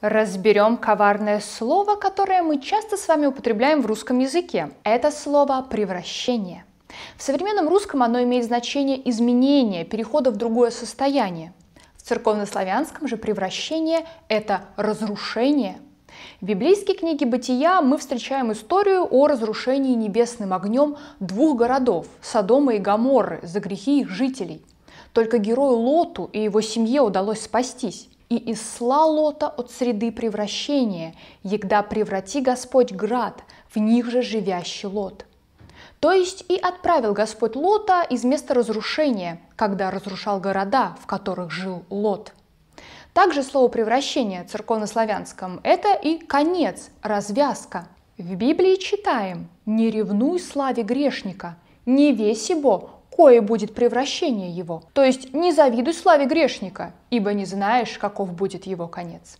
Разберем коварное слово, которое мы часто с вами употребляем в русском языке. Это слово «превращение». В современном русском оно имеет значение изменения, перехода в другое состояние. В церковнославянском же превращение – это разрушение. В библейской книге «Бытия» мы встречаем историю о разрушении небесным огнем двух городов – Содома и Гаморры за грехи их жителей. Только герою Лоту и его семье удалось спастись и исла Лота от среды превращения, егда преврати Господь град, в них же живящий Лот». То есть и отправил Господь Лота из места разрушения, когда разрушал города, в которых жил Лот. Также слово «превращение» в церковнославянском – это и конец, развязка. В Библии читаем «Не ревнуй славе грешника, не весь его, кое будет превращение его. То есть не завидуй славе грешника, ибо не знаешь, каков будет его конец.